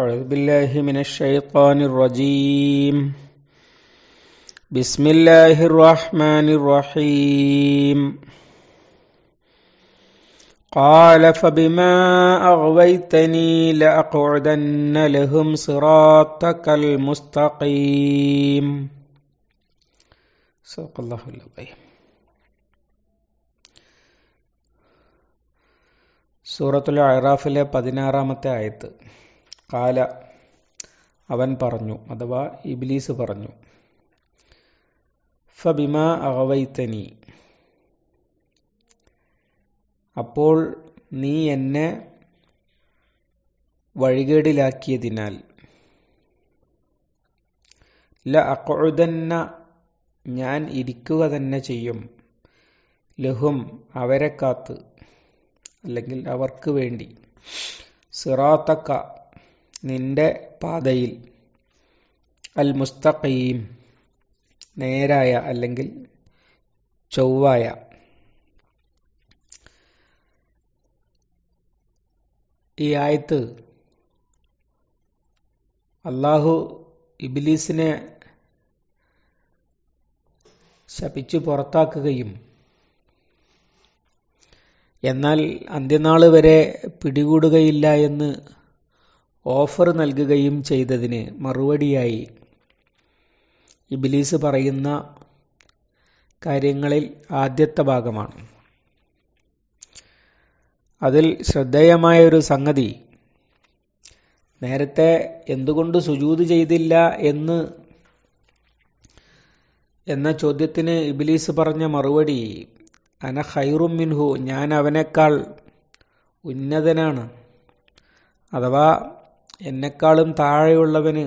أعوذ بالله من الشيطان الرجيم بسم الله الرحمن الرحيم قال فبما أغويتني لأقعدن لهم صراطك المستقيم صدق الله العظيم സൂറത്തുൽ അറാഫിലെ പതിനാറാമത്തെ ആയത്ത് കാല അവൻ പറഞ്ഞു അഥവാ ഇബ്ലീസ് പറഞ്ഞു ഫബിമ അഹവൈത്തനി അപ്പോൾ നീ എന്നെ വഴികേടിലാക്കിയതിനാൽ ല അക്കൊഴുതന്ന ഞാൻ ഇരിക്കുക തന്നെ ചെയ്യും ലഹും അവരെ കാത്ത് അല്ലെങ്കിൽ അവർക്ക് വേണ്ടി സിറാത്തക്ക നിന്റെ പാതയിൽ അൽ മുസ്തഖീം നേരായ അല്ലെങ്കിൽ ചൊവ്വായ ഈ ആയത്ത് അള്ളാഹു ഇബിലീസിനെ ശപിച്ചു പുറത്താക്കുകയും എന്നാൽ അന്ത്യനാൾ വരെ പിടികൂടുകയില്ല എന്ന് ഓഫർ നൽകുകയും ചെയ്തതിന് മറുപടിയായി ഇബിലീസ് പറയുന്ന കാര്യങ്ങളിൽ ആദ്യത്തെ ഭാഗമാണ് അതിൽ ശ്രദ്ധേയമായ ഒരു സംഗതി നേരത്തെ എന്തുകൊണ്ട് സുജൂത് ചെയ്തില്ല എന്ന് എന്ന ചോദ്യത്തിന് ഇബിലീസ് പറഞ്ഞ മറുപടി അന ഹൈറും മിൻഹു ഞാൻ അവനേക്കാൾ ഉന്നതനാണ് അഥവാ എന്നെക്കാളും താഴെയുള്ളവന്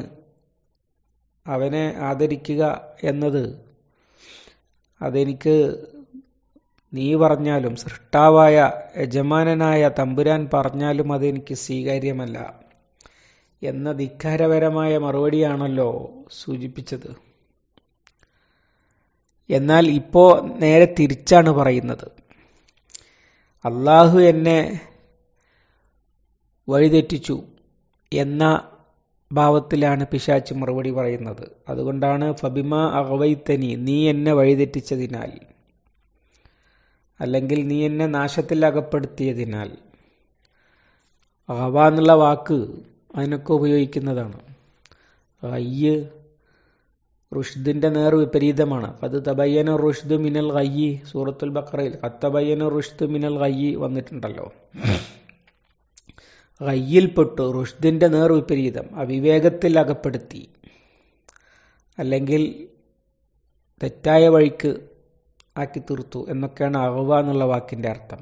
അവനെ ആദരിക്കുക എന്നത് അതെനിക്ക് നീ പറഞ്ഞാലും സൃഷ്ടാവായ യജമാനനായ തമ്പുരാൻ പറഞ്ഞാലും അതെനിക്ക് സ്വീകാര്യമല്ല എന്ന ധിക്കാരപരമായ മറുപടിയാണല്ലോ സൂചിപ്പിച്ചത് എന്നാൽ ഇപ്പോ നേരെ തിരിച്ചാണ് പറയുന്നത് അള്ളാഹു എന്നെ വഴിതെറ്റിച്ചു എന്ന ഭാവത്തിലാണ് പിശാച്ച് മറുപടി പറയുന്നത് അതുകൊണ്ടാണ് ഫബിമ അഹവൈത്തനി നീ എന്നെ വഴിതെറ്റിച്ചതിനാൽ അല്ലെങ്കിൽ നീ എന്നെ നാശത്തിൽ അകപ്പെടുത്തിയതിനാൽ അഹവ എന്നുള്ള വാക്ക് അതിനൊക്കെ ഉപയോഗിക്കുന്നതാണ് അയ്യ് റുഷ്ദിൻ്റെ നേർ വിപരീതമാണ് അത് തബയ്യന റുഷ്ദ് മിനൽ ഗയ്യി സൂറത്തുൽ ബക്രയിൽ അത്തബയ്യന റുഷ്ദ് മിനൽ ഗയ്യി വന്നിട്ടുണ്ടല്ലോ റുഷ്ദിന്റെ റുഷ്ദിൻ്റെ വിപരീതം അവിവേകത്തിൽ അകപ്പെടുത്തി അല്ലെങ്കിൽ തെറ്റായ വഴിക്ക് ആക്കി തീർത്തു എന്നൊക്കെയാണ് അറുവ എന്നുള്ള വാക്കിൻ്റെ അർത്ഥം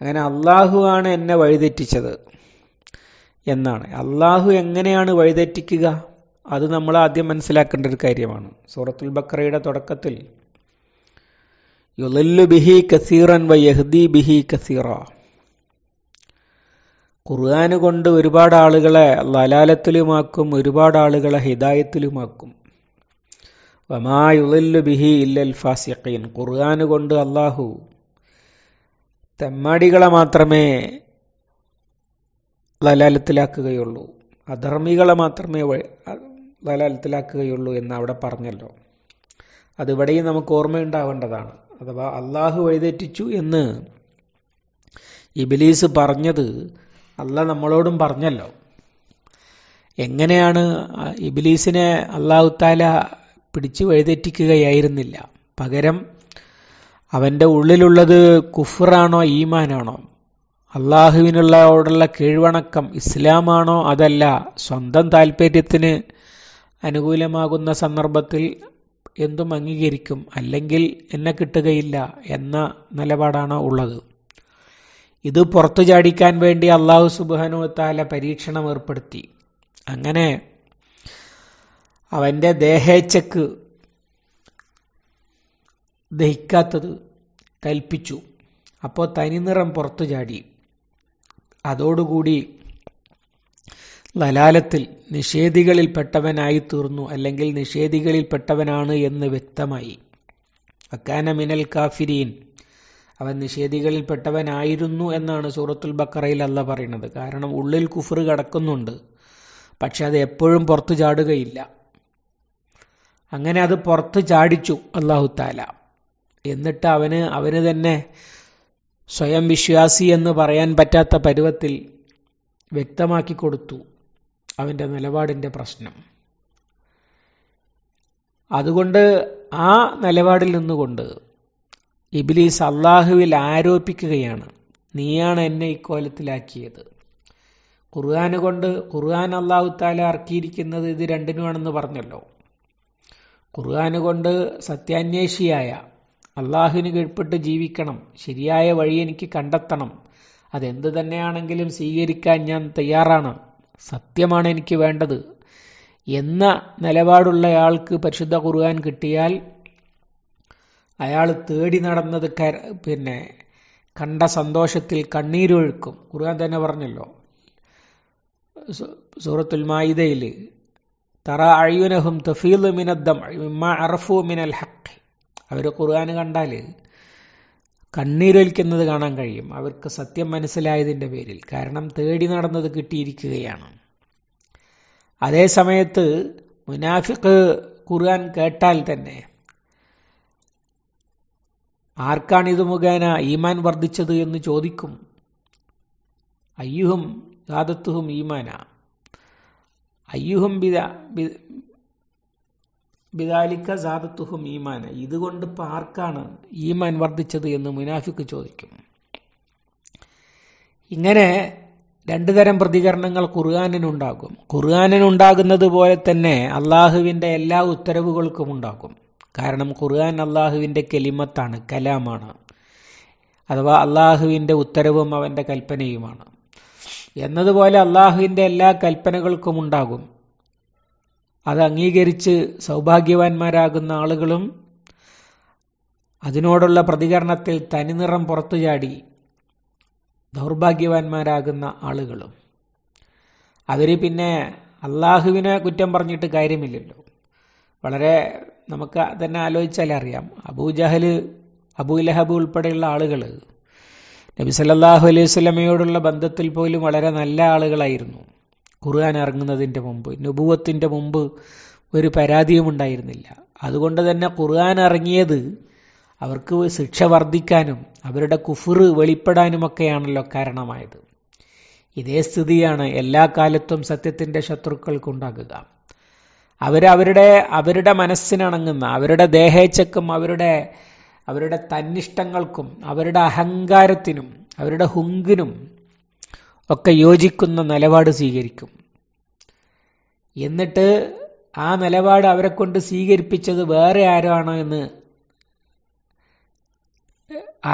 അങ്ങനെ അള്ളാഹുവാണ് എന്നെ വഴിതെറ്റിച്ചത് എന്നാണ് അള്ളാഹു എങ്ങനെയാണ് വഴിതെറ്റിക്കുക അത് നമ്മൾ ആദ്യം മനസ്സിലാക്കേണ്ട ഒരു കാര്യമാണ് സൂറത്തുൽ ബക്രയുടെ തുടക്കത്തിൽ യുലല്ലു ബിഹി കസീറൻ വ യഹ്ദി ബിഹി കസീറ ഖുർആൻ കൊണ്ട് ഒരുപാട് ആളുകളെ ലലാലത്തിലുമാക്കും ഒരുപാട് ആളുകളെ ഹിതായത്തിലുമാക്കും വമായുലു ബിഹി ഇല്ലൽ ഫാസിഖീൻ ഖുർആൻ കൊണ്ട് അള്ളാഹു തെമ്മാടികളെ മാത്രമേ ലലാലത്തിലാക്കുകയുള്ളൂ അധർമ്മികളെ മാത്രമേ ലലാലത്തിലാക്കുകയുള്ളൂ എന്ന് അവിടെ പറഞ്ഞല്ലോ അതിവിടെയും നമുക്ക് ഓർമ്മയുണ്ടാവേണ്ടതാണ് അഥവാ അള്ളാഹു വഴിതെറ്റിച്ചു എന്ന് ഇബിലീസ് പറഞ്ഞത് അല്ല നമ്മളോടും പറഞ്ഞല്ലോ എങ്ങനെയാണ് ഇബിലീസിനെ അള്ളാഹുത്താല പിടിച്ചു വഴിതെറ്റിക്കുകയായിരുന്നില്ല പകരം അവൻ്റെ ഉള്ളിലുള്ളത് കുഫറാണോ ഈമാനാണോ അള്ളാഹുവിനുള്ളോടുള്ള കീഴ്വണക്കം ഇസ്ലാമാണോ അതല്ല സ്വന്തം താല്പര്യത്തിന് അനുകൂലമാകുന്ന സന്ദർഭത്തിൽ എന്തും അംഗീകരിക്കും അല്ലെങ്കിൽ എന്നെ കിട്ടുകയില്ല എന്ന നിലപാടാണോ ഉള്ളത് ഇത് പുറത്തു ചാടിക്കാൻ വേണ്ടി അള്ളാഹു സുബാനുവത്താല പരീക്ഷണം ഏർപ്പെടുത്തി അങ്ങനെ അവൻ്റെ ദേഹേച്ചക്ക് ദഹിക്കാത്തത് കൽപ്പിച്ചു അപ്പോൾ തനിനിറം പുറത്തു ചാടി അതോടുകൂടി ലലാലത്തിൽ നിഷേധികളിൽപ്പെട്ടവനായി തീർന്നു അല്ലെങ്കിൽ നിഷേധികളിൽപ്പെട്ടവനാണ് എന്ന് വ്യക്തമായി അക്കാന മിനൽ കാഫിരീൻ അവൻ നിഷേധികളിൽപ്പെട്ടവനായിരുന്നു എന്നാണ് സൂറത്തുൽ ബക്കറയിൽ അല്ല പറയുന്നത് കാരണം ഉള്ളിൽ കുഫർ കടക്കുന്നുണ്ട് പക്ഷെ അത് എപ്പോഴും പുറത്തു ചാടുകയില്ല അങ്ങനെ അത് പുറത്ത് ചാടിച്ചു അള്ളാഹുത്താല എന്നിട്ട് അവന് അവന് തന്നെ സ്വയം വിശ്വാസി എന്ന് പറയാൻ പറ്റാത്ത പരുവത്തിൽ വ്യക്തമാക്കി കൊടുത്തു അവൻ്റെ നിലപാടിൻ്റെ പ്രശ്നം അതുകൊണ്ട് ആ നിലപാടിൽ നിന്നുകൊണ്ട് ഇബിലീസ് അള്ളാഹുവിൽ ആരോപിക്കുകയാണ് നീയാണ് എന്നെ ഇക്കോലത്തിലാക്കിയത് ഖുർആൻ കൊണ്ട് ഖുർആൻ അള്ളാഹു താല ഇറക്കിയിരിക്കുന്നത് ഇത് രണ്ടിനുമാണെന്ന് പറഞ്ഞല്ലോ ഖുർആൻ കൊണ്ട് സത്യാന്വേഷിയായ അള്ളാഹുവിന് കീഴ്പ്പെട്ട് ജീവിക്കണം ശരിയായ വഴി എനിക്ക് കണ്ടെത്തണം അതെന്ത് തന്നെയാണെങ്കിലും സ്വീകരിക്കാൻ ഞാൻ തയ്യാറാണ് സത്യമാണ് എനിക്ക് വേണ്ടത് എന്ന നിലപാടുള്ളയാൾക്ക് പരിശുദ്ധ ഖുർആൻ കിട്ടിയാൽ അയാൾ തേടി നടന്നത് പിന്നെ കണ്ട സന്തോഷത്തിൽ കണ്ണീരൊഴുക്കും ഖുർആൻ തന്നെ പറഞ്ഞല്ലോ സൂറത്തുൽ മായിദയിൽ തറ അഴിയുനഹും തഫീൽ മിനദ്ദം അറഫു മിനൽ ഹക്ക് അവർ ഖുർആൻ കണ്ടാൽ കണ്ണീരൊലിക്കുന്നത് കാണാൻ കഴിയും അവർക്ക് സത്യം മനസ്സിലായതിൻ്റെ പേരിൽ കാരണം തേടി നടന്നത് കിട്ടിയിരിക്കുകയാണ് അതേ സമയത്ത് മുനാഫിക്ക് ഖുർആൻ കേട്ടാൽ തന്നെ ആർക്കാണിത് മുഖേന ഈമാൻ വർദ്ധിച്ചത് എന്ന് ചോദിക്കും അയ്യുഹും ദാദത്തുഹും ഈമാന അയ്യുഹും ബിദ ബിദാലിക്ക സാദത്തുഹും ഈമാന ഇതുകൊണ്ട് ഇപ്പൊ ആർക്കാണ് ഈമാൻ വർദ്ധിച്ചത് എന്ന് മുനാഫിക്ക് ചോദിക്കും ഇങ്ങനെ രണ്ടു തരം പ്രതികരണങ്ങൾ ഖുർആാനുണ്ടാകും ഖുർആാനുണ്ടാകുന്നത് പോലെ തന്നെ അള്ളാഹുവിൻ്റെ എല്ലാ ഉത്തരവുകൾക്കും ഉണ്ടാകും കാരണം ഖുർആൻ അള്ളാഹുവിൻ്റെ കെലിമത്താണ് കലാമാണ് അഥവാ അള്ളാഹുവിൻ്റെ ഉത്തരവും അവൻ്റെ കൽപ്പനയുമാണ് എന്നതുപോലെ അള്ളാഹുവിൻ്റെ എല്ലാ കൽപ്പനകൾക്കും ഉണ്ടാകും അത് അംഗീകരിച്ച് സൗഭാഗ്യവാന്മാരാകുന്ന ആളുകളും അതിനോടുള്ള പ്രതികരണത്തിൽ തനിനിറം പുറത്തു ചാടി ദൗർഭാഗ്യവാന്മാരാകുന്ന ആളുകളും അവർ പിന്നെ അള്ളാഹുവിനെ കുറ്റം പറഞ്ഞിട്ട് കാര്യമില്ലല്ലോ വളരെ നമുക്ക് തന്നെ ആലോചിച്ചാലേ അറിയാം അബൂജഹല് അബൂ ലഹബ് ഉൾപ്പെടെയുള്ള ആളുകൾ നബി സല്ലാഹു അലൈഹി സ്വലമയോടുള്ള ബന്ധത്തിൽ പോലും വളരെ നല്ല ആളുകളായിരുന്നു ഖുർആൻ ഇറങ്ങുന്നതിൻ്റെ മുമ്പ് നുബുവത്തിൻ്റെ മുമ്പ് ഒരു പരാതിയും ഉണ്ടായിരുന്നില്ല അതുകൊണ്ട് തന്നെ ഖുർആൻ ഇറങ്ങിയത് അവർക്ക് ശിക്ഷ വർദ്ധിക്കാനും അവരുടെ കുഫുറ് വെളിപ്പെടാനുമൊക്കെയാണല്ലോ കാരണമായത് ഇതേ സ്ഥിതിയാണ് എല്ലാ കാലത്തും സത്യത്തിൻ്റെ ശത്രുക്കൾക്കുണ്ടാകുക അവരവരുടെ അവരുടെ മനസ്സിനണങ്ങുന്ന അവരുടെ ദേഹേച്ഛക്കും അവരുടെ അവരുടെ തന്നിഷ്ടങ്ങൾക്കും അവരുടെ അഹങ്കാരത്തിനും അവരുടെ ഹുങ്കിനും ഒക്കെ യോജിക്കുന്ന നിലപാട് സ്വീകരിക്കും എന്നിട്ട് ആ നിലപാട് അവരെ കൊണ്ട് സ്വീകരിപ്പിച്ചത് വേറെ ആരോ എന്ന്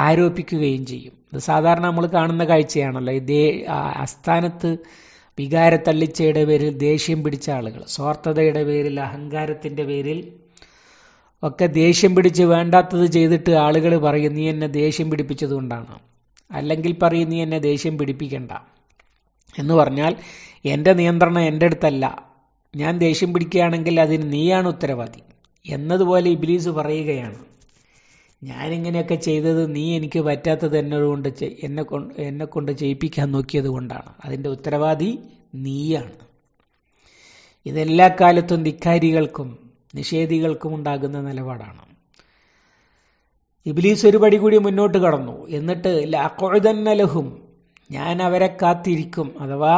ആരോപിക്കുകയും ചെയ്യും ഇത് സാധാരണ നമ്മൾ കാണുന്ന കാഴ്ചയാണല്ലോ ഇതേ ആസ്ഥാനത്ത് വികാരത്തള്ളിച്ചയുടെ പേരിൽ ദേഷ്യം പിടിച്ച ആളുകൾ സ്വാർത്ഥതയുടെ പേരിൽ അഹങ്കാരത്തിൻ്റെ പേരിൽ ഒക്കെ ദേഷ്യം പിടിച്ച് വേണ്ടാത്തത് ചെയ്തിട്ട് ആളുകൾ പറയും നീ എന്നെ ദേഷ്യം പിടിപ്പിച്ചതുകൊണ്ടാണ് അല്ലെങ്കിൽ പറയും നീ എന്നെ ദേഷ്യം പിടിപ്പിക്കണ്ട എന്ന് പറഞ്ഞാൽ എൻ്റെ നിയന്ത്രണം എൻ്റെ അടുത്തല്ല ഞാൻ ദേഷ്യം പിടിക്കുകയാണെങ്കിൽ അതിന് നീയാണ് ഉത്തരവാദി എന്നതുപോലെ ഇബിലീസ് പറയുകയാണ് ഞാനിങ്ങനെയൊക്കെ ചെയ്തത് നീ എനിക്ക് പറ്റാത്തത് എന്നോട് കൊണ്ട് എന്നെ കൊണ്ട് എന്നെ കൊണ്ട് ചെയ്യിപ്പിക്കാൻ നോക്കിയത് കൊണ്ടാണ് അതിൻ്റെ ഉത്തരവാദി നീയാണ് ഇതെല്ലാ കാലത്തും ധിക്കാരികൾക്കും നിഷേധികൾക്കും ഉണ്ടാകുന്ന നിലപാടാണ് ഇബിലീസ് ഒരു പടി കൂടി മുന്നോട്ട് കടന്നു എന്നിട്ട് ലാക്കോഴുതന്നലഹും ഞാൻ അവരെ കാത്തിരിക്കും അഥവാ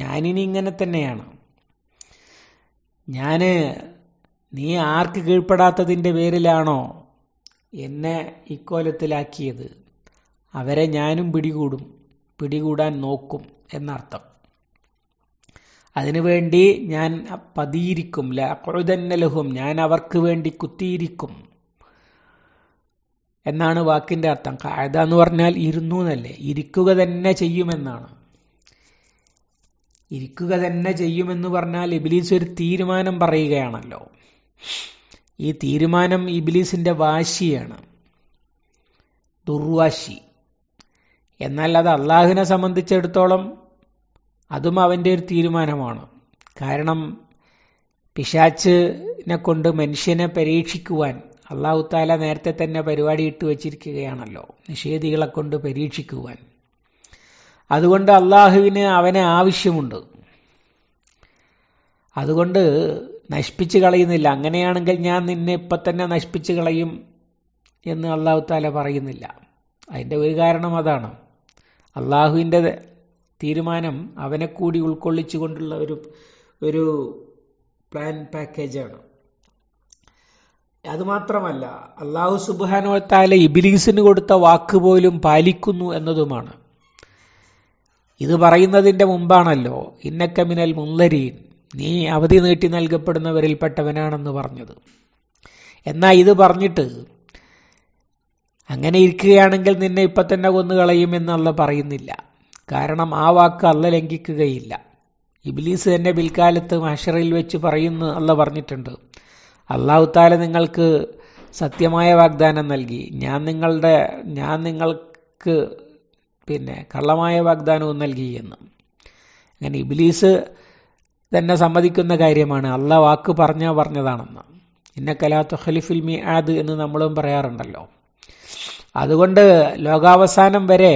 ഞാനിനി ഇങ്ങനെ തന്നെയാണ് ഞാൻ നീ ആർക്ക് കീഴ്പ്പെടാത്തതിൻ്റെ പേരിലാണോ എന്നെ ഇക്കോലത്തിലാക്കിയത് അവരെ ഞാനും പിടികൂടും പിടികൂടാൻ നോക്കും എന്നർത്ഥം അതിനുവേണ്ടി ഞാൻ പതിയിരിക്കും ലഹും ഞാൻ അവർക്ക് വേണ്ടി കുത്തിയിരിക്കും എന്നാണ് വാക്കിന്റെ അർത്ഥം കായത എന്ന് പറഞ്ഞാൽ ഇരുന്നു എന്നല്ലേ ഇരിക്കുക തന്നെ ചെയ്യുമെന്നാണ് ഇരിക്കുക തന്നെ ചെയ്യുമെന്ന് പറഞ്ഞാൽ ഇബിലീസ് ഒരു തീരുമാനം പറയുകയാണല്ലോ ഈ തീരുമാനം ഇബിലീസിന്റെ വാശിയാണ് ദുർവാശി എന്നാൽ അത് അള്ളാഹുവിനെ സംബന്ധിച്ചിടത്തോളം അതും അവൻ്റെ ഒരു തീരുമാനമാണ് കാരണം പിശാച്ചിനെ കൊണ്ട് മനുഷ്യനെ പരീക്ഷിക്കുവാൻ അള്ളാഹു താല നേരത്തെ തന്നെ പരിപാടി ഇട്ട് വച്ചിരിക്കുകയാണല്ലോ നിഷേധികളെ കൊണ്ട് പരീക്ഷിക്കുവാൻ അതുകൊണ്ട് അള്ളാഹുവിന് അവനെ ആവശ്യമുണ്ട് അതുകൊണ്ട് നശിപ്പിച്ച് കളയുന്നില്ല അങ്ങനെയാണെങ്കിൽ ഞാൻ നിന്നെ ഇപ്പൊ തന്നെ നശിപ്പിച്ച് കളയും എന്ന് അള്ളാഹു താല പറയുന്നില്ല അതിൻ്റെ ഒരു കാരണം അതാണ് അള്ളാഹുവിൻ്റെ തീരുമാനം അവനെ കൂടി ഉൾക്കൊള്ളിച്ചുകൊണ്ടുള്ള ഒരു ഒരു പ്ലാൻ പാക്കേജാണ് അതുമാത്രമല്ല അള്ളാഹു താല ഇബിലീസിന് കൊടുത്ത വാക്ക് പോലും പാലിക്കുന്നു എന്നതുമാണ് ഇത് പറയുന്നതിൻ്റെ മുമ്പാണല്ലോ ഇന്നക്കമിനൽ മുല്ലരീൻ നീ അവധി നീട്ടി നൽകപ്പെടുന്നവരിൽപ്പെട്ടവനാണെന്ന് പറഞ്ഞത് എന്നാൽ ഇത് പറഞ്ഞിട്ട് അങ്ങനെ ഇരിക്കുകയാണെങ്കിൽ നിന്നെ ഇപ്പം തന്നെ എന്നല്ല പറയുന്നില്ല കാരണം ആ വാക്ക് അല്ല ലംഘിക്കുകയില്ല ഇബിലീസ് തന്നെ പിൽക്കാലത്ത് മഷറിൽ വെച്ച് പറയുന്നു അല്ല പറഞ്ഞിട്ടുണ്ട് അള്ളാഹുത്താല നിങ്ങൾക്ക് സത്യമായ വാഗ്ദാനം നൽകി ഞാൻ നിങ്ങളുടെ ഞാൻ നിങ്ങൾക്ക് പിന്നെ കള്ളമായ വാഗ്ദാനവും നൽകി എന്ന് അങ്ങനെ ഇബിലീസ് തന്നെ സമ്മതിക്കുന്ന കാര്യമാണ് അല്ല വാക്ക് പറഞ്ഞ പറഞ്ഞതാണെന്ന് ഇന്ന തുഹലിഫിൽ മി ആദ് എന്ന് നമ്മളും പറയാറുണ്ടല്ലോ അതുകൊണ്ട് ലോകാവസാനം വരെ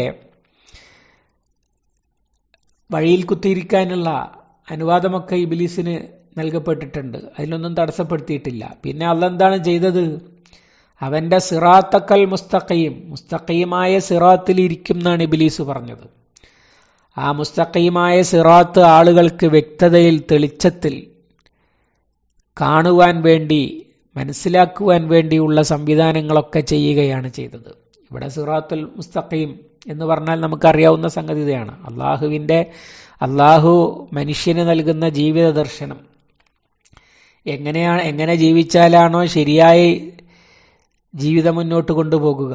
വഴിയിൽ കുത്തിയിരിക്കാനുള്ള അനുവാദമൊക്കെ ഇബിലീസിന് നൽകപ്പെട്ടിട്ടുണ്ട് അതിലൊന്നും തടസ്സപ്പെടുത്തിയിട്ടില്ല പിന്നെ എന്താണ് ചെയ്തത് അവന്റെ സിറാത്തക്കൽ മുസ്തഖയും മുസ്തഖയുമായ സിറാത്തിലിരിക്കും എന്നാണ് ഇബിലീസ് പറഞ്ഞത് ആ മുസ്തഖീമായ സിറാത്ത് ആളുകൾക്ക് വ്യക്തതയിൽ തെളിച്ചത്തിൽ കാണുവാൻ വേണ്ടി മനസ്സിലാക്കുവാൻ വേണ്ടിയുള്ള സംവിധാനങ്ങളൊക്കെ ചെയ്യുകയാണ് ചെയ്തത് ഇവിടെ സിറാത്തുൽ മുസ്തഖീം എന്ന് പറഞ്ഞാൽ നമുക്കറിയാവുന്ന സംഗതി ഇതാണ് അള്ളാഹുവിൻ്റെ അള്ളാഹു മനുഷ്യന് നൽകുന്ന ജീവിത ദർശനം എങ്ങനെയാണ് എങ്ങനെ ജീവിച്ചാലാണോ ശരിയായി ജീവിതം മുന്നോട്ട് കൊണ്ടുപോകുക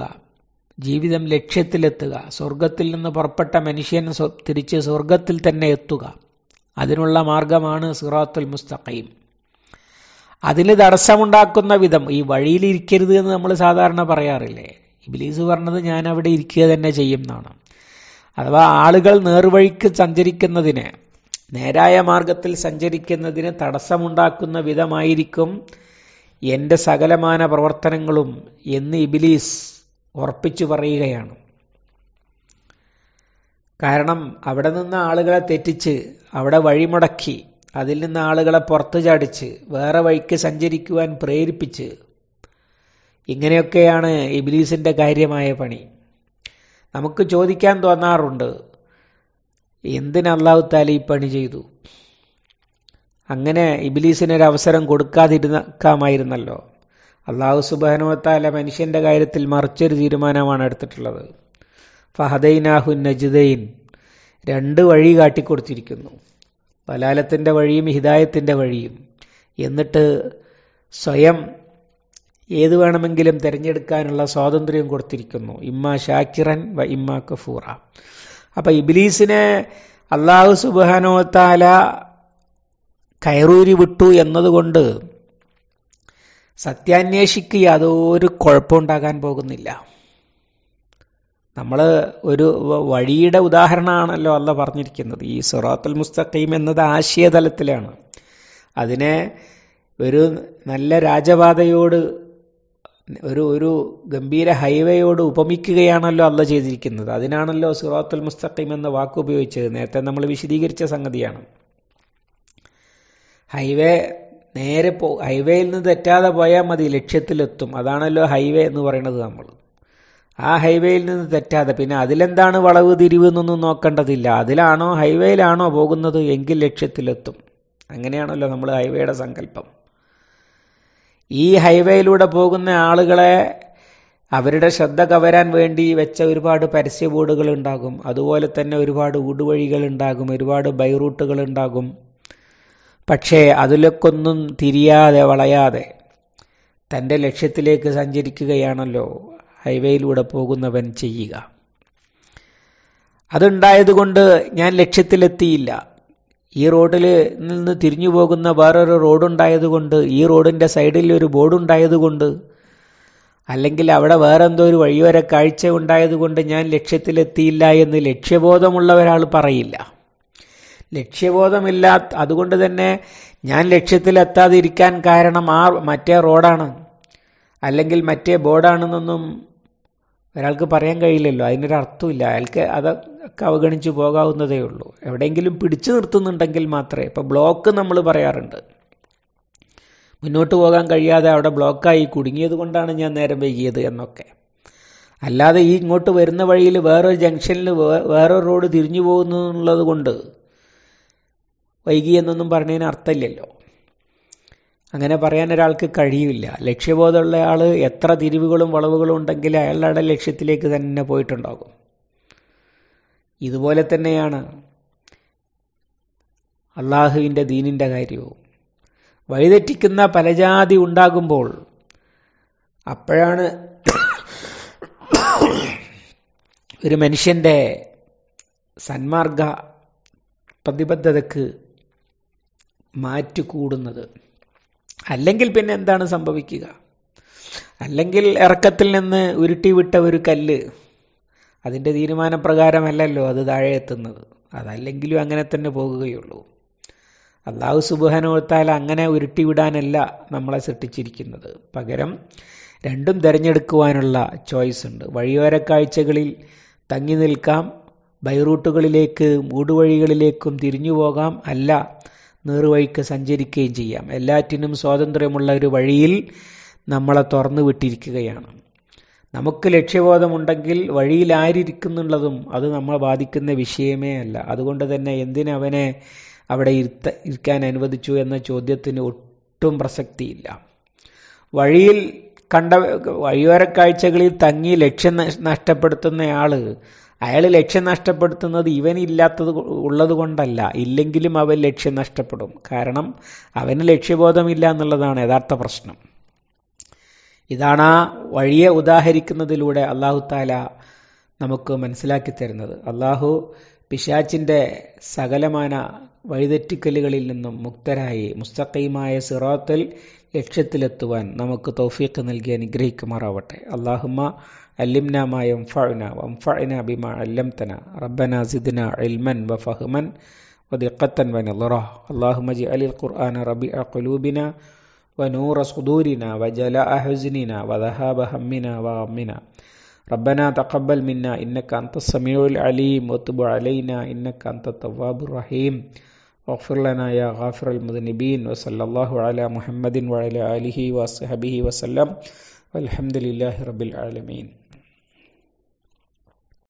ജീവിതം ലക്ഷ്യത്തിലെത്തുക സ്വർഗത്തിൽ നിന്ന് പുറപ്പെട്ട മനുഷ്യൻ തിരിച്ച് സ്വർഗത്തിൽ തന്നെ എത്തുക അതിനുള്ള മാർഗമാണ് സിറാത്തുൽ മുസ്തഖീം അതിൽ തടസ്സമുണ്ടാക്കുന്ന വിധം ഈ വഴിയിൽ ഇരിക്കരുത് എന്ന് നമ്മൾ സാധാരണ പറയാറില്ലേ ഇബിലീസ് പറഞ്ഞത് ഞാൻ അവിടെ ഇരിക്കുക തന്നെ ചെയ്യും എന്നാണ് അഥവാ ആളുകൾ നേർവഴിക്ക് സഞ്ചരിക്കുന്നതിന് നേരായ മാർഗത്തിൽ സഞ്ചരിക്കുന്നതിന് തടസ്സമുണ്ടാക്കുന്ന വിധമായിരിക്കും എൻ്റെ സകലമാന പ്രവർത്തനങ്ങളും എന്ന് ഇബിലീസ് ഉറപ്പിച്ചു പറയുകയാണ് കാരണം അവിടെ നിന്ന് ആളുകളെ തെറ്റിച്ച് അവിടെ വഴിമുടക്കി അതിൽ നിന്ന് ആളുകളെ പുറത്തു ചാടിച്ച് വേറെ വഴിക്ക് സഞ്ചരിക്കുവാൻ പ്രേരിപ്പിച്ച് ഇങ്ങനെയൊക്കെയാണ് ഇബിലീസിൻ്റെ കാര്യമായ പണി നമുക്ക് ചോദിക്കാൻ തോന്നാറുണ്ട് എന്തിന് അള്ളാഹു ഈ പണി ചെയ്തു അങ്ങനെ ഇബിലീസിനൊരവസരം കൊടുക്കാതിരുന്നക്കാമായിരുന്നല്ലോ അള്ളാഹു സുബാനുവത്താല മനുഷ്യന്റെ കാര്യത്തിൽ മറിച്ചൊരു തീരുമാനമാണ് എടുത്തിട്ടുള്ളത് ഫഹദൈനാഹു നജുദൈൻ രണ്ട് വഴി കാട്ടിക്കൊടുത്തിരിക്കുന്നു ബലാലത്തിൻ്റെ വഴിയും ഹിദായത്തിൻ്റെ വഴിയും എന്നിട്ട് സ്വയം ഏത് വേണമെങ്കിലും തിരഞ്ഞെടുക്കാനുള്ള സ്വാതന്ത്ര്യം കൊടുത്തിരിക്കുന്നു ഇമ്മ ഷാക്കിറൻ വ ഇമ്മ കഫൂറ അപ്പം ഇബിലീസിനെ അള്ളാഹു സുബാനോത്താല കയറൂരി വിട്ടു എന്നതുകൊണ്ട് സത്യാന്വേഷിക്ക് യാതൊരു കുഴപ്പമുണ്ടാകാൻ പോകുന്നില്ല നമ്മൾ ഒരു വഴിയുടെ ഉദാഹരണമാണല്ലോ അല്ല പറഞ്ഞിരിക്കുന്നത് ഈ സുറാത്തുൽ മുസ്തഖീം എന്നത് ആശയതലത്തിലാണ് അതിനെ ഒരു നല്ല രാജപാതയോട് ഒരു ഒരു ഗംഭീര ഹൈവേയോട് ഉപമിക്കുകയാണല്ലോ അല്ല ചെയ്തിരിക്കുന്നത് അതിനാണല്ലോ സുറാത്തുൽ മുസ്തഖീം എന്ന വാക്ക് ഉപയോഗിച്ചത് നേരത്തെ നമ്മൾ വിശദീകരിച്ച സംഗതിയാണ് ഹൈവേ നേരെ പോ ഹൈവേയിൽ നിന്ന് തെറ്റാതെ പോയാൽ മതി ലക്ഷ്യത്തിലെത്തും അതാണല്ലോ ഹൈവേ എന്ന് പറയുന്നത് നമ്മൾ ആ ഹൈവേയിൽ നിന്ന് തെറ്റാതെ പിന്നെ അതിലെന്താണ് വളവ് തിരിവ് എന്നൊന്നും നോക്കേണ്ടതില്ല അതിലാണോ ഹൈവേയിലാണോ പോകുന്നത് എങ്കിൽ ലക്ഷ്യത്തിലെത്തും അങ്ങനെയാണല്ലോ നമ്മൾ ഹൈവേയുടെ സങ്കല്പം ഈ ഹൈവേയിലൂടെ പോകുന്ന ആളുകളെ അവരുടെ ശ്രദ്ധ കവരാൻ വേണ്ടി വെച്ച ഒരുപാട് പരസ്യ ബോർഡുകൾ ഉണ്ടാകും അതുപോലെ തന്നെ ഒരുപാട് ഊടുവഴികൾ ഉണ്ടാകും ഒരുപാട് ബൈറൂട്ടുകൾ ഉണ്ടാകും പക്ഷേ അതിലൊക്കൊന്നും തിരിയാതെ വളയാതെ തൻ്റെ ലക്ഷ്യത്തിലേക്ക് സഞ്ചരിക്കുകയാണല്ലോ ഹൈവേയിലൂടെ പോകുന്നവൻ ചെയ്യുക അതുണ്ടായതുകൊണ്ട് ഞാൻ ലക്ഷ്യത്തിലെത്തിയില്ല ഈ റോഡിൽ നിന്ന് തിരിഞ്ഞു പോകുന്ന വേറൊരു റോഡുണ്ടായതുകൊണ്ട് ഈ റോഡിൻ്റെ സൈഡിൽ ഒരു ബോർഡുണ്ടായതുകൊണ്ട് അല്ലെങ്കിൽ അവിടെ വേറെന്തോ ഒരു വഴിയോര കാഴ്ച ഉണ്ടായതുകൊണ്ട് ഞാൻ ലക്ഷ്യത്തിലെത്തിയില്ല എന്ന് ലക്ഷ്യബോധമുള്ള ഒരാൾ പറയില്ല ലക്ഷ്യബോധമില്ലാത്ത അതുകൊണ്ട് തന്നെ ഞാൻ ലക്ഷ്യത്തിലെത്താതിരിക്കാൻ കാരണം ആ മറ്റേ റോഡാണ് അല്ലെങ്കിൽ മറ്റേ ബോർഡാണെന്നൊന്നും ഒരാൾക്ക് പറയാൻ കഴിയില്ലല്ലോ അതിനൊരു അതിനൊരർത്ഥമില്ല അയാൾക്ക് അതൊക്കെ അവഗണിച്ച് പോകാവുന്നതേ ഉള്ളൂ എവിടെയെങ്കിലും പിടിച്ചു നിർത്തുന്നുണ്ടെങ്കിൽ മാത്രമേ ഇപ്പോൾ ബ്ലോക്ക് നമ്മൾ പറയാറുണ്ട് മുന്നോട്ട് പോകാൻ കഴിയാതെ അവിടെ ബ്ലോക്കായി കുടുങ്ങിയത് കൊണ്ടാണ് ഞാൻ നേരം വൈകിയത് എന്നൊക്കെ അല്ലാതെ ഈ ഇങ്ങോട്ട് വരുന്ന വഴിയിൽ വേറൊരു ജംഗ്ഷനിൽ വേറൊരു റോഡ് തിരിഞ്ഞു പോകുന്നുള്ളത് കൊണ്ട് വൈകി എന്നൊന്നും പറഞ്ഞതിന് അർത്ഥമില്ലല്ലോ അങ്ങനെ പറയാൻ ഒരാൾക്ക് കഴിയില്ല ലക്ഷ്യബോധമുള്ള ആൾ എത്ര തിരിവുകളും വളവുകളും ഉണ്ടെങ്കിൽ അയാളുടെ ലക്ഷ്യത്തിലേക്ക് തന്നെ പോയിട്ടുണ്ടാകും ഇതുപോലെ തന്നെയാണ് അള്ളാഹുവിൻ്റെ ദീനിൻ്റെ കാര്യവും വഴിതെറ്റിക്കുന്ന പലജാതി ഉണ്ടാകുമ്പോൾ അപ്പോഴാണ് ഒരു മനുഷ്യൻ്റെ സന്മാർഗ പ്രതിബദ്ധതക്ക് മാറ്റുകൂടുന്നത് അല്ലെങ്കിൽ പിന്നെ എന്താണ് സംഭവിക്കുക അല്ലെങ്കിൽ ഇറക്കത്തിൽ നിന്ന് ഉരുട്ടി വിട്ട ഒരു കല്ല് അതിൻ്റെ തീരുമാനപ്രകാരമല്ലല്ലോ അത് താഴെ എത്തുന്നത് അതല്ലെങ്കിലും അങ്ങനെ തന്നെ പോകുകയുള്ളൂ അള്ളാഹു സുബുഹനോത്താൽ അങ്ങനെ ഉരുട്ടിവിടാനല്ല നമ്മളെ സൃഷ്ടിച്ചിരിക്കുന്നത് പകരം രണ്ടും തിരഞ്ഞെടുക്കുവാനുള്ള ചോയ്സ് ഉണ്ട് വഴിയോര കാഴ്ചകളിൽ തങ്ങി നിൽക്കാം ബൈറൂട്ടുകളിലേക്ക് മൂടുവഴികളിലേക്കും തിരിഞ്ഞു പോകാം അല്ല നേർവഴിക്ക് സഞ്ചരിക്കുകയും ചെയ്യാം എല്ലാറ്റിനും സ്വാതന്ത്ര്യമുള്ള ഒരു വഴിയിൽ നമ്മളെ തുറന്നു വിട്ടിരിക്കുകയാണ് നമുക്ക് ലക്ഷ്യബോധമുണ്ടെങ്കിൽ വഴിയിൽ അത് നമ്മളെ ബാധിക്കുന്ന വിഷയമേ അല്ല അതുകൊണ്ട് തന്നെ എന്തിനവനെ അവിടെ ഇരുത്ത ഇരിക്കാൻ അനുവദിച്ചു എന്ന ചോദ്യത്തിന് ഒട്ടും പ്രസക്തിയില്ല വഴിയിൽ കണ്ട വഴിയോര കാഴ്ചകളിൽ തങ്ങി ലക്ഷ്യം നഷ്ടപ്പെടുത്തുന്നയാൾ അയാൾ ലക്ഷ്യം നഷ്ടപ്പെടുത്തുന്നത് ഇവനില്ലാത്തത് ഉള്ളത് കൊണ്ടല്ല ഇല്ലെങ്കിലും അവൻ ലക്ഷ്യം നഷ്ടപ്പെടും കാരണം അവന് ലക്ഷ്യബോധമില്ല എന്നുള്ളതാണ് യഥാർത്ഥ പ്രശ്നം ഇതാണ് ആ വഴിയെ ഉദാഹരിക്കുന്നതിലൂടെ അള്ളാഹു താല നമുക്ക് മനസ്സിലാക്കി തരുന്നത് അള്ളാഹു പിശാച്ചിൻ്റെ സകലമാന വഴിതെറ്റിക്കലുകളിൽ നിന്നും മുക്തരായി മുസ്തഖീമായ സിറാത്തൽ ലക്ഷ്യത്തിലെത്തുവാൻ നമുക്ക് തൗഫീഖ് നൽകി അനുഗ്രഹിക്കുമാറാവട്ടെ അള്ളാഹുമ അല്ലിംന മായം ഫഅന വംഫഅന ബിമ അല്ലംതന റബ്ബന സിദ്ന ഇൽമൻ വഫഹ്മൻ ودقة الله اللهم اجعل القرآن ربيع قلوبنا ونور صدورنا وجلاء حزننا وذهاب همنا وغمنا ربنا تقبل منا إنك أنت السميع العليم وتب علينا إنك أنت التواب الرحيم واغفر لنا يا غافر المذنبين وصلى الله على محمد وعلى آله وصحبه وسلم والحمد لله رب العالمين